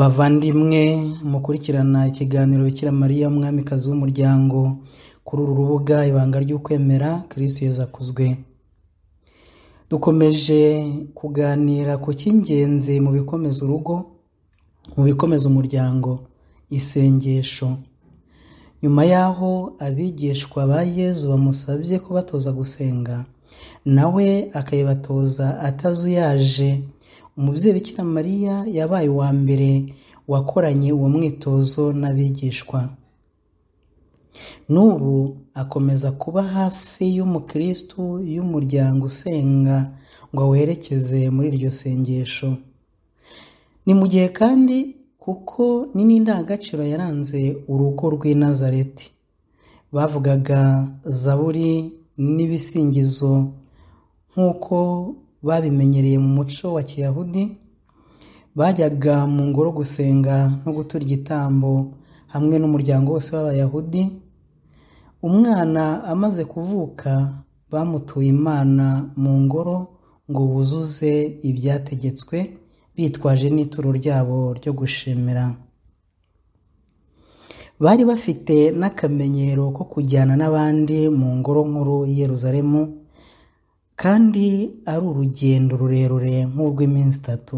Bavandimwe mukurikirana ikiganiro Bikira Mariya Umwamikazi w'umuryango kuri uru rubuga ibanga ry'ukwemera Kristo yazakuzwe dukomeje kuganira ku cy'ingenzi mu bikomeza urugo mu bikomeza umuryango isengesho nyuma y'aho abigishwa ba yezu bamusabye kubatoza gusenga nawe akayibatoza atazuyaje umubyeyi bikira mariya yabaye uwa mbere wakoranye uwo mwitozo n'abigishwa n'ubu akomeza kuba hafi y’umukristu y'umuryango usenga ngo werekeze muri iryo sengesho ni mu gihe kandi kuko ni n'indangagaciro yaranze urugo rw'i nazareti bavugaga zaburi n'ibisingizo nk'uko babimenyereye mu muco wa kiyahudi bajyaga mu ngoro gusenga no gutura igitambo hamwe n'umuryango wose w'abayahudi umwana amaze kuvuka bamutuye imana mu ngoro ngo buzuze ibyategetswe bitwaje n'ituro ryabo ryo gushimira bari bafite n'akamenyero ko kujyana n'abandi mu ngoro nkuru i Yeruzalemu kandi ari urugendo rurerure nk'urw'iminsi itatu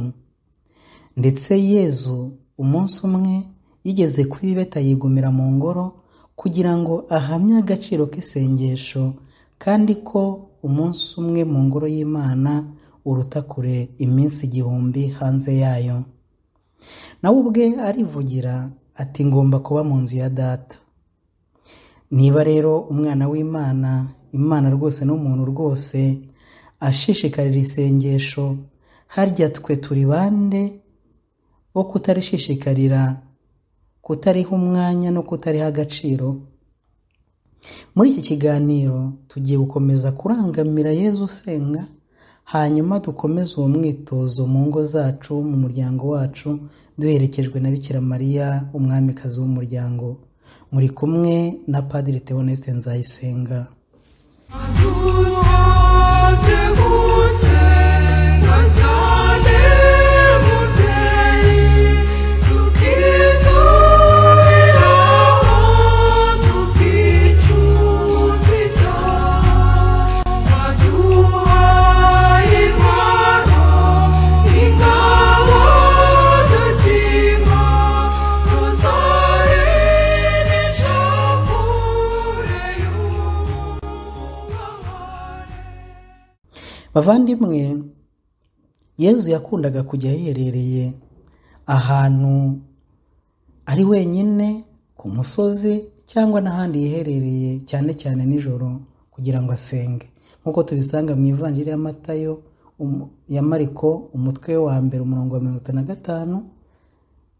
ndetse yezu umunsi umwe yigeze kuri beta yigumira mu ngoro kugira ngo ahamye agaciro k'isengesho kandi ko umunsi umwe mu ngoro y'imana uruta kure iminsi igihumbi hanze yayo nawe ubwe arivugira ati ngomba kuba mu nzu ya data niba rero umwana w'imana Imana rwose n'umuntu rwose ashishikarira isengesho harya twe turi bande wo kutarishishikarira kutariha umwanya no kutariha agaciro muri iki kiganiro tugiye gukomeza kurangamira yezu usenga hanyuma dukomeze uwo mwitozo mu ngo zacu mu muryango wacu duherekejwe na bikira mariya umwamikazi w'umuryango muri kumwe na padiri theoneste nzayisenga Un douce de Bavandimwe yezu yakundaga kujya yiherereye ahantu ari wenyine ku musozi cyangwa n'ahandi yiherereye cyane cyane nijoro kugira ngo asenge nk'uko tubisanga mu ivanjiri ya matayo um, ya mariko umutwe wa mbere umurongo wa mirongo itanu na gatanu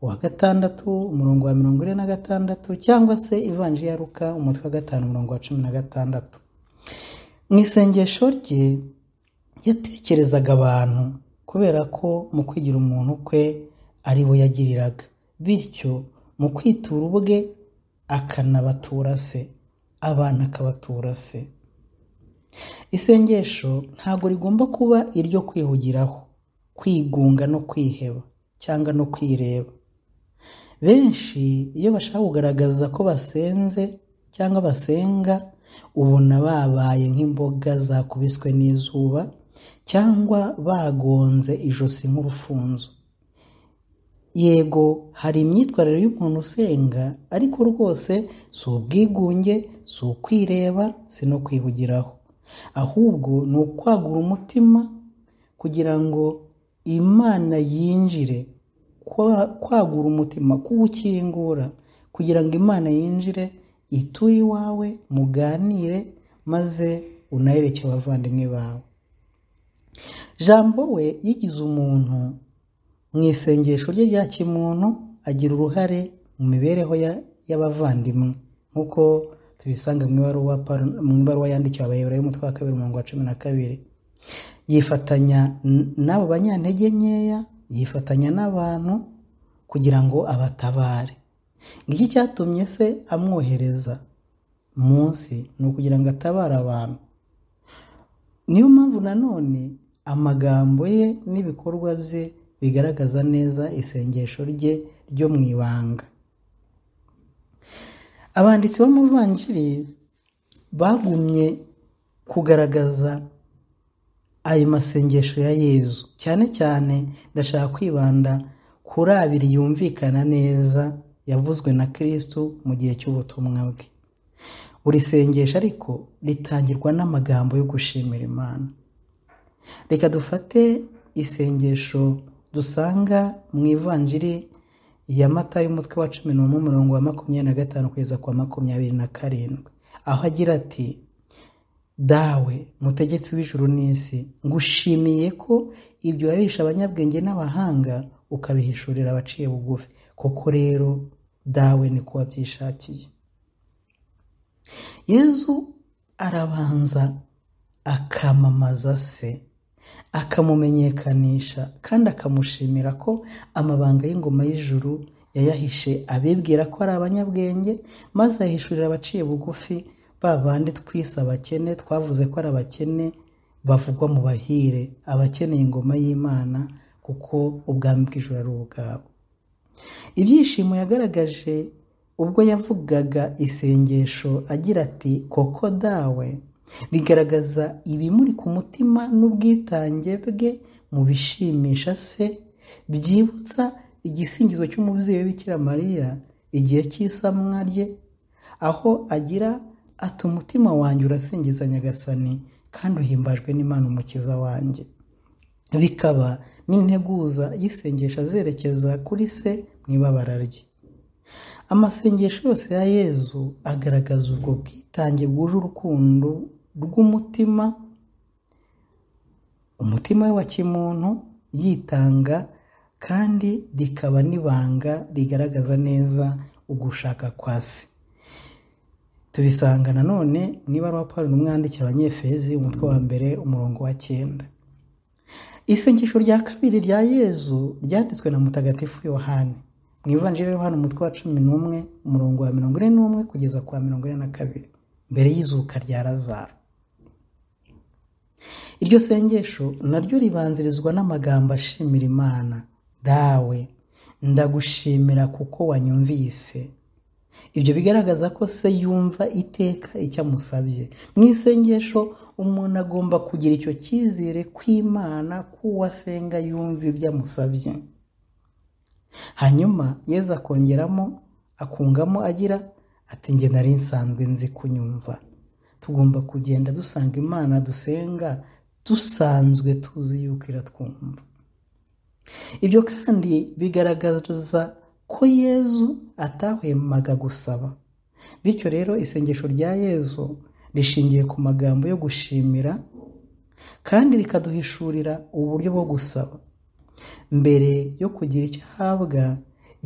uwa gatandatu umurongo wa mirongo ine na gatandatu cyangwa se ivanjiri ya ruka umutwe wa gatanu umurongo wa cumi na gatandatu mu isengesho rye yatekerezaga abantu kubera ko mu kwigira umuntu kwe ari bo yagiriraga bityo mu kwitura ubwe akanabatura se abana akabatura se isengesho ntabwo rigomba kuba iryo kwihugiraho kwigunga no kwiheba cyangwa no kwireba benshi iyo bashaka kugaragaza ko basenze cyangwa basenga ubona babaye nk'imboga zakubiswe n'izuba cyangwa bagonze ijosi nk'urufunzo yego hari imyitwarire y'umuntu usenga ariko rwose si ubwigunge si ukwireba si no kwihugiraho ahubwo ni ukwagura umutima kugira ngo imana yinjire kwagura umutima kuwukingura kugira ngo imana yinjire ituye iwawe muganire maze unayerekeye abavandimwe bawe jambo we yigize umuntu mu isengesho rye rya kimuntu agira uruhare mu mibereho y'abavandimwe nk'uko tubisanga mu ibaruwa yandikiwe abayobora y'umutwe wa kabiri umurongo wa cumi na kabiri yifatanya n'abo banyantege nkeya yifatanya n'abantu kugira ngo abatabare ngiki cyatumye se amwohereza munsi ni ukugira ngo atabare abantu niyo mpamvu nanone amagambo ye n'ibikorwa bye bigaragaza neza isengesho rye ryo mu ibanga abanditsi b'amavanjiri bagumye kugaragaza ayo masengesho ya yezu cyane cyane ndashaka kwibanda kuri abiri yumvikana neza yavuzwe na kirisitu mu gihe cy'ubutumwa bwe buri sengesho ariko ritangirwa n'amagambo yo gushimira imana reka dufate isengesho dusanga mu ivanjiri ya mata y'umutwe wa cumi n'umwe umurongo wa makumyabiri na gatanu kugeza ku wa makumyabiri na karindwi aho agira ati dawe mutegetsi w'ijuru n'isi ngushimiye ko ibyo wabihisha abanyabwenge n'abahanga ukabihishurira abaciye bugufi koko rero dawe ni ko wabyishakiye yezu arabanza akamamaza se akamumenyekanisha kandi akamushimira ko amabanga y'ingoma y'ijuru yayahishe abibwira ko ari abanyabwenge maze ayahishurira abaciye bugufi ba bandi twise abakene twavuze ko ari abakene bavugwa mu bahire abakeneye ingoma y'imana kuko ubwami bw'ijuru ari ubwabo ibyishimo yagaragaje ubwo yavugaga isengesho agira ati koko dawe bigaragaza ibimuri ku mutima n'ubwitange bwe mu bishimisha se byibutsa igisingizo cy'umubyeyi w'ibikira mariya igihe cy'isamwa rye aho agira ati umutima wanjye urasingiza nyagasani kandi uhimbajwe n'imana umukiza wanjye bikaba n'integuza y'isengesho azerekeza kuri se mu ibabara rye amasengesho yose ya yezu agaragaza ubwo bwitange bwuje urukundo rw'umutima umutima we wa kimuntu yitanga kandi rikaba n'ibanga rigaragaza neza ugushaka kwa se tubisanga nanone mu ibaruwa Pawulo umwandikiye abanyefezi umutwe wa mbere umurongo wa cyenda isengesho rya kabiri rya yezu ryanditswe na mutagatifu yohani mu ivanjiri yohani umutwe wa cumi n'umwe umurongo wa mirongo ine n'umwe kugeza ku wa mirongo ine na kabiri mbere y'izuka rya razaro iryo sengesho naryo ribanzirizwa n'amagambo ashimira imana dawe ndagushimira kuko wanyumvise ibyo bigaragaza ko se yumva iteka icyo amusabye mu isengesho umuntu agomba kugira icyo cyizere kw'imana k'uwo asenga yumva ibyo amusabye hanyuma yeza akongeramo akungamo agira ati nge nari nsanzwe nzi kunyumva tugomba kugenda dusanga imana dusenga dusanzwe tuzi yuko iratwumva ibyo kandi bigaragaza ko yezu atahwemaga gusaba bityo rero isengesho rya yezu rishingiye ku magambo yo gushimira kandi rikaduhishurira uburyo bwo gusaba mbere yo kugira icyo ahabwa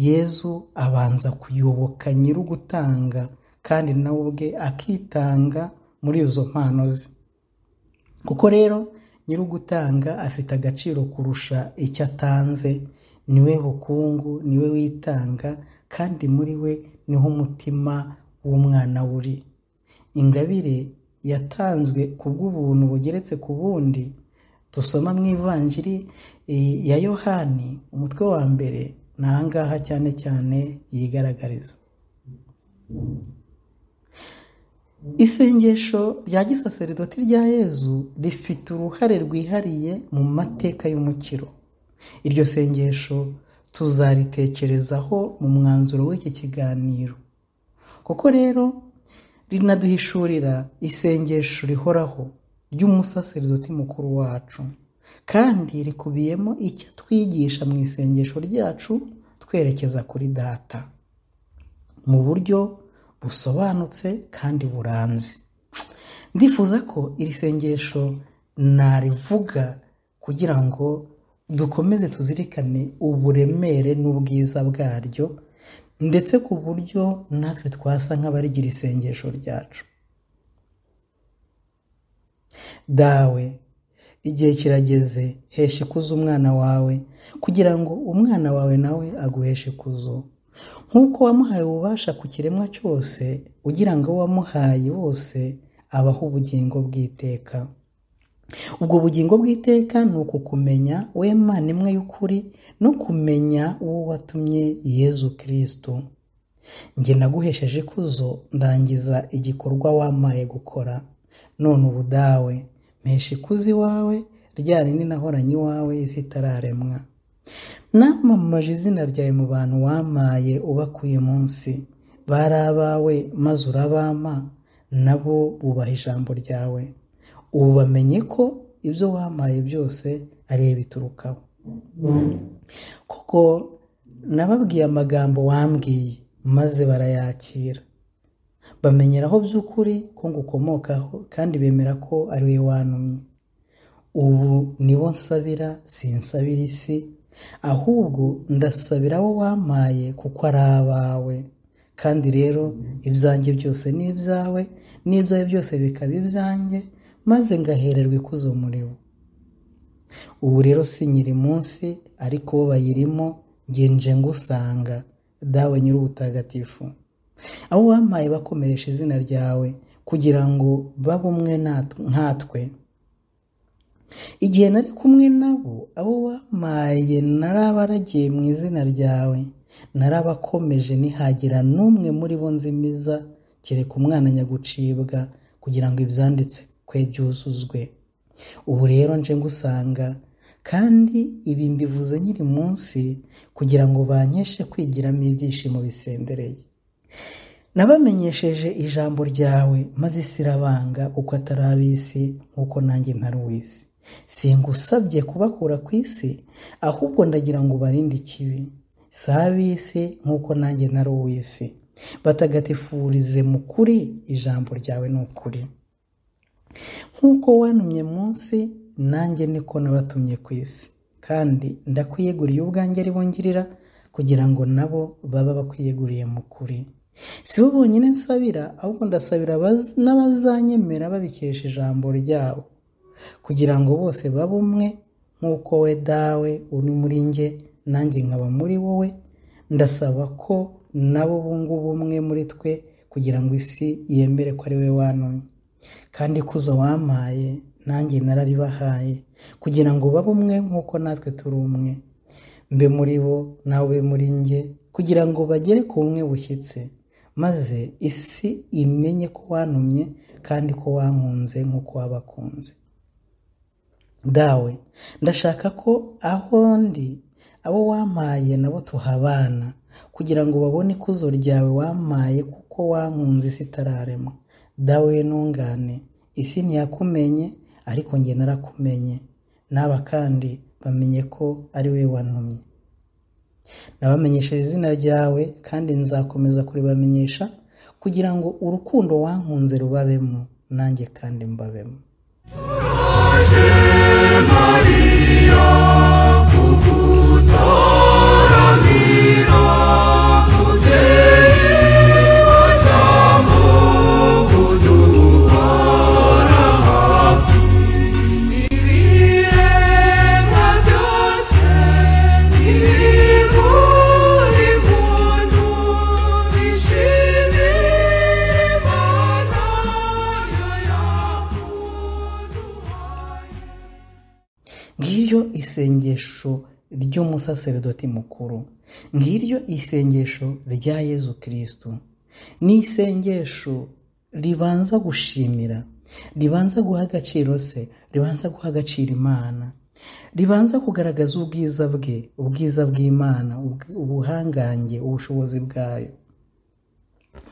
yezu abanza kuyoboka nyir'ugutanga kandi nawe ubwe akitanga muri izo mpano ze kuko rero nyiri ugutanga afite agaciro kurusha icyo atanze niwe bukungu niwe witanga kandi muri we niho umutima w'umwana uri ingabire yatanzwe ku bw'ubuntu bugeretse ku bundi dusoma mu ivanjiri eh, ya yohani umutwe wa mbere ni ahangaha cyane cyane yigaragariza isengesho rya Gisaserdoti rya yezu rifite uruhare rwihariye mu mateka y'umukiro iryo sengesho tuzaritekerezaho mu mwanzuro w'iki kiganiro koko rero rinaduhishurira isengesho rihoraho ry'umusaseridoti mukuru wacu kandi rikubiyemo icyo twigisha mu isengesho ryacu twerekeza kuri data mu buryo busobanutse kandi burambye ndifuza ko iri sengesho narivuga kugira ngo dukomeze tuzirikane uburemere n'ubwiza bwaryo ndetse ku buryo natwe twasa nk'abarigira isengesho ryacu dawe igihe kirageze heshe ikuzo umwana wawe kugira ngo umwana wawe nawe aguheshe ikuzo Nk'uko wamuhaye ububasha ku kiremwa cyose, ugira ngo wamuhaye bose abaho ubugingo bw'iteka. Ubwo bugingo bw'iteka ni ukukumenya, we Mana imwe y'ukuri, no kumenya uwo watumye Yezu Kristo. Njye naguhesheje ikuzo ndangiza igikorwa wampaye gukora. None ubudawe dawe, mpesha ikuzo iwawe, ryari rindi nahoranye iwawe isi itararemwa. namamaje izina ryawe mu bantu wamaye ubakuye munsi bari abawe maze urabama nabo bubaha ijambo ryawe ubu bamenye ko ibyo wamaye byose ari biturukaho kuko nababwiye amagambo wambwiye maze barayakira bamenyeraho by'ukuri ko ngukomokaho kandi bemera ko ari we wanumye ubu nibo nsabira sinsabira isi ahubwo ndasabira abo wampaye kuko ari abawe kandi rero ibyanjye byose ni ibyawe n'ibyawe byose bikaba ibyanjye maze ngahererwa ikuzo muri bo ubu rero si nyiri munsi ariko bo bayirimo ngenje ngusanga dawe nyir'ubutagatifu abo wampaye bakomeresha izina ryawe kugira ngo babe umwe nkatwe igihe nari kumwe nabo abo wampaye narabaragiye mu izina ryawe narabakomeje ntihagira n'umwe muri bo nzimiza kereka umwana nyagucibwa kugira ngo ibyanditse kwe byuzuzwe ubu rero nje ngusanga kandi ibi mbivuze nyiri munsi kugira ngo banyeshe kwigiramo ibyishimo bisendereye nabamenyesheje ijambo ryawe maze isi irabanga kuko abisi nk'uko nanjye ntari uw'isi singusabye kubakura ku isi ahubwo ndagira ngo ubarinde ikibi si ab'isi nk'uko nanjye nari uw'isi batagatifurize mu kuri ijambo ryawe ni ukuri nk'uko wanumye munsi nanjye niko nabatumye ku isi kandi ndakwiyeguriye ubwanjye ari bongirira kugira ngo nabo baba bakwiyeguriye mu kuri si bo bonyine nsabira ahubwo ndasabira n'abazanyemera babikesha ijambo ryabo kugira ngo bose babe umwe nk'uko we dawe uri muri njye nanjye nkaba muri wowe ndasaba ko nabo bunga ubumwe muri twe kugira ngo isi yemere ko ari we wanumye kandi ikuzo wampaye nanjye nararibahaye kugira ngo babe umwe nk'uko natwe turi umwe mbe muri bo nawe ube muri njye kugira ngo bagere ku bumwe bushyitse maze isi imenye ko wanumye kandi ko wankunze nk'uko wabakunze dawe ndashaka ko aho ndi abo wampaye nabo tuhabana kugira ngo babone ikuzo ryawe wampaye kuko wankunze isi itararema dawe ntungane isi ntiyakumenye ariko njye narakumenye n'aba kandi bamenye ko ari we wantumye nabamenyesheje izina ryawe kandi nzakomeza kuribamenyesha kugira ngo urukundo wankunze rubabemo nanjye kandi mbabemo Maria, Cucuta. isengesho ry'umusaseredoti mukuru ngiryo isengesho rya yezu kirisitu ni isengesho ribanza gushimira ribanza guha agaciro se ribanza guha agaciro imana ribanza kugaragaza ubwiza bwe ubwiza bw'imana ubuhangange ubushobozi bwayo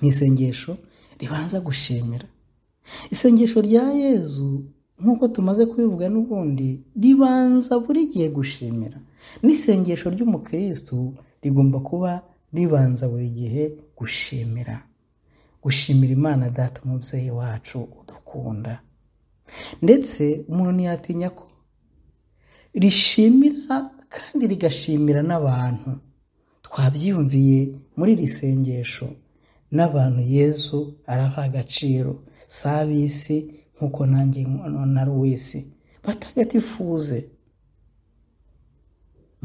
ni isengesho ribanza gushimira isengesho rya yezu nk'uko tumaze kubivuga n'ubundi ribanza buri gihe gushimira n'isengesho ry'umukirisitu rigomba kuba ribanza buri gihe gushimira gushimira imana data umubyeyi wacu udukunda ndetse umuntu ntiyatinya ko rishimira kandi rigashimira n'abantu twabyiyumviye muri iri sengesho n'abantu yezu araha agaciro bisi nk'uko nanjye nari wese batagatifuze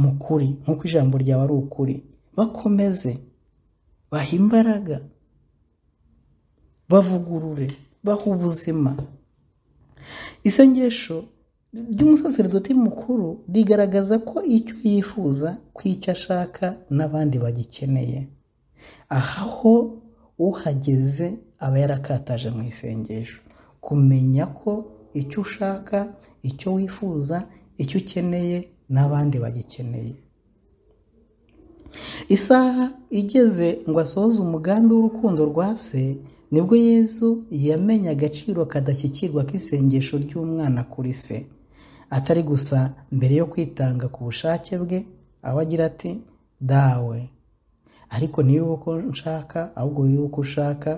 mu kuri nk'uko ijambo ryawe ari ukuri bakomeze bahe imbaraga bavugurure bahe ubuzima isengesho ry'umusaseridoti mukuru rigaragaza ko icyo yifuza ku icyo ashaka n'abandi bagikeneye aha ho uhageze aba yarakataje mu isengesho kumenya ko icyo ushaka icyo wifuza icyo ukeneye n'abandi bagikeneye isaha igeze ngo asohoze umugambi w'urukundo rwa se nibwo yezu yamenye agaciro kadashyikirwa k'isengesho ry'umwana kuri se atari gusa mbere yo kwitanga ku bushake bwe aho agira ati dawe ariko niba uko nshaka ahubwo wibuke ushaka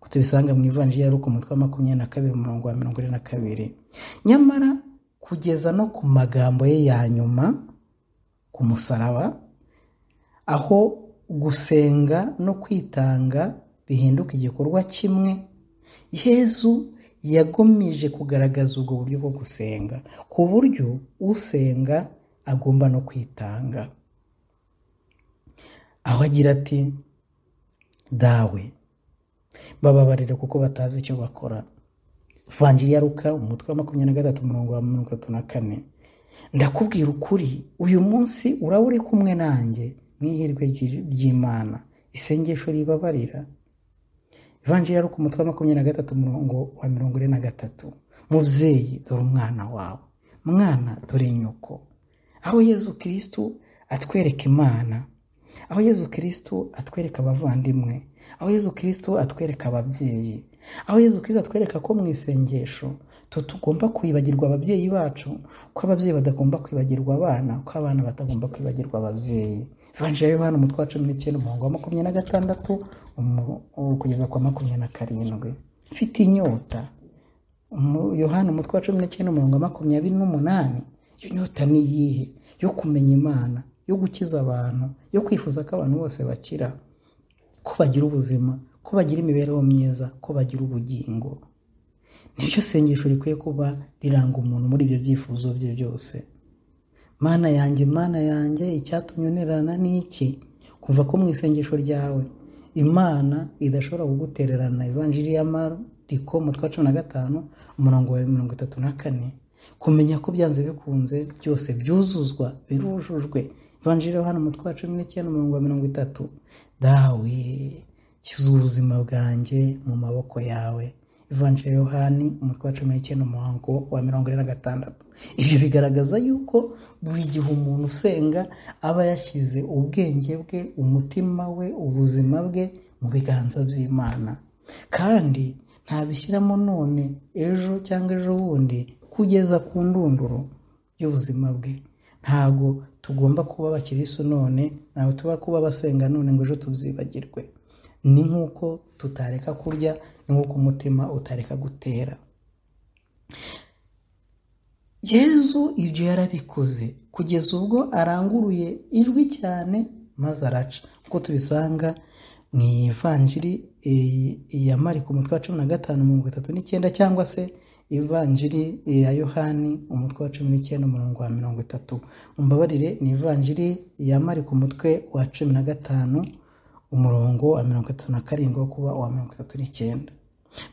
ko tubisanga mu ivanjiri ari ku mutwe wa makumyabiri na kabiri umurongo wa mirongo ine na kabiri nyamara kugeza no ku magambo ye ya nyuma ku musaraba aho gusenga no kwitanga bihinduka igikorwa kimwe yezu yagomeje kugaragaza ubwo buryo bwo gusenga ku buryo usenga agomba no kwitanga aho agira ati dawe bababarire kuko batazi icyo bakora vanjiri ya ruka umutwe wa makumyabiri na gatatu umurongo wa mirongo itatu na kane ndakubwira ukuri uyu munsi uraba uri kumwe nanjye mu ihirwe ry'imana isengesho ribabarira vanjiri ya ruka umutwe wa makumyabiri na gatatu umurongo wa mirongo ine na gatatu mubyeyi dore umwana wawe mwana dore nyoko aho yezu kirisitu atwereka imana aho yezu kirisitu atwereka abavandimwe aho yezu kirisito atwereka ababyeyi aho yezu kirisito atwereka ko mu isengesho tugomba kwibagirwa ababyeyi bacu ko ababyeyi badagomba kwibagirwa abana ko abana batagomba kwibagirwa ababyeyi vanjira yohana umutwe wa cumi n'icyenda umurongo wa makumyabiri na gatandatu kugeza kwa makumyabiri na karindwi mfite inyota yohana umutwe wa cumi n'icyenda umurongo wa makumyabiri n'umunani iyo nyota ni iyihe yo kumenya imana yo gukiza abantu yo kwifuza ko abantu bose bakira ko bagira ubuzima ko bagira imibereho myiza ko bagira ubugingo niryo sengesho rikwiye kuba riranga umuntu muri ibyo byifuzo bye byose mana yanjye mana yanjye icyatumye unerana ni iki kumva ko mu isengesho ryawe imana idashobora kugutererana ivanjiri y'amariko mu twa cumi na gatanu umurongo wa mirongo itatu na kane kumenya ko byanze bikunze byose byuzuzwa birujujwe vanjiri hano umutwe wa cumi n'icyenda umurongo wa mirongo itatu dawe kiza ubuzima bwanjye mu maboko yawe ivanjiri yohani umutwe wa cumi n'icyenda umurongo wa mirongo ine na gatandatu ibyo bigaragaza yuko buri gihe umuntu usenga aba yashyize ubwenge bwe umutima we ubuzima bwe mu biganza by'imana kandi ntabishyiramo none ejo cyangwa ejo bundi kugeza ku ndunduro y'ubuzima bwe ntabwo tugomba kuba bakirisu none ntabwo tuba kuba basenga none ngo ejo tubyibagirwe ni nk'uko tutareka kurya ni nk'uko umutima utareka gutera yezu ibyo yarabikoze kugeza ubwo aranguruye ijwi cyane maze araca uko tubisanga mu ivanjiri eh, ya mariko umutwe wa cumi na gatanu mirongo itatu n'icyenda cyangwa se ivanjiri eh, ya yohani umutwe wa cumi n'icyenda umurongo wa mirongo itatu mumbabarire ni ivanjiri ya mariko umutwe wa cumi na gatanu umurongo wa mirongo itatu na karindwi wo kuba uwa mirongo itatu n'icyenda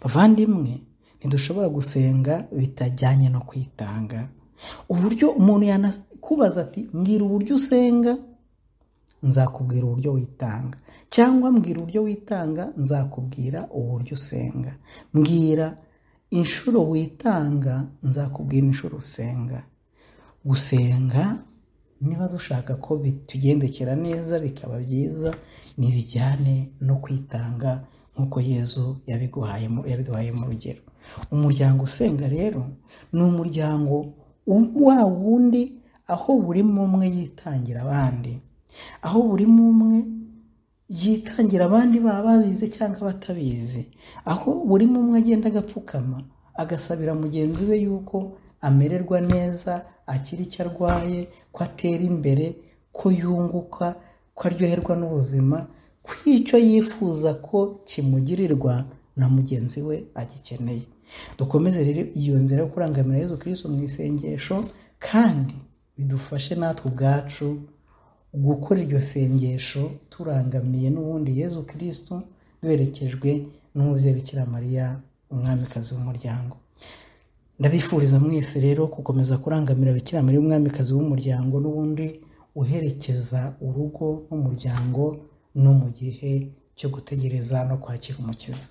bavandimwe ntidushobora gusenga bitajyanye no kwitanga uburyo umuntu yanakubaza ati mbwira uburyo usenga nzakubwira uburyo witanga cyangwa mbwira uburyo witanga nzakubwira uburyo usenga mbwira inshuro witanga nzakubwira inshuro usenga gusenga niba dushaka ko bitugendekera neza bikaba byiza ntibijyane no kwitanga nk'uko yezu yabiduhaye mu rugero umuryango usenga rero ni umuryango wa wundi aho buri umwe yitangira abandi aho buri umwe yitangira abandi baba babizi cyangwa batabizi aho buri umwe agenda agapfukama agasabira mugenzi we yuko amererwa neza akira icyo arwaye ko atera imbere ko yunguka ko aryoherwa n'ubuzima ko icyo yifuza ko kimugirirwa na mugenzi we agikeneye dukomeze rero iyo nzira yo kurangamira Yezu Kristo mu isengesho kandi bidufashe natwe ubwacu gukora iryo sengesho turangamiye n'ubundi yezu kirisito duherekejwe n'umubyeyi bikira mariya umwamikazi w'umuryango ndabifuriza mwese rero gukomeza kurangamira bikira mariya umwamikazi w'umuryango n'ubundi uherekeza urugo n'umuryango no mu gihe cyo gutegereza no kwakira umukiza